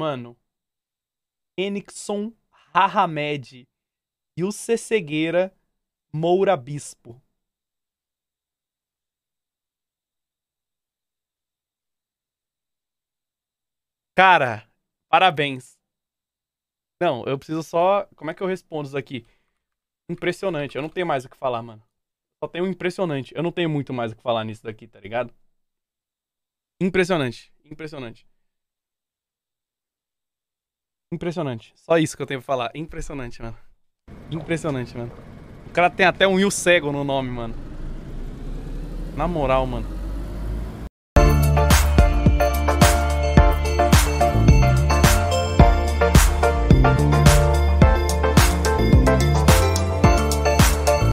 Mano, Enixon Rahamed e o Cessegueira Moura Bispo. Cara, parabéns. Não, eu preciso só. Como é que eu respondo isso aqui? Impressionante. Eu não tenho mais o que falar, mano. Só tenho impressionante. Eu não tenho muito mais o que falar nisso daqui, tá ligado? Impressionante. Impressionante. Impressionante. Só isso que eu tenho pra falar. Impressionante, mano. Impressionante, mano. O cara tem até um Will Cego no nome, mano. Na moral, mano.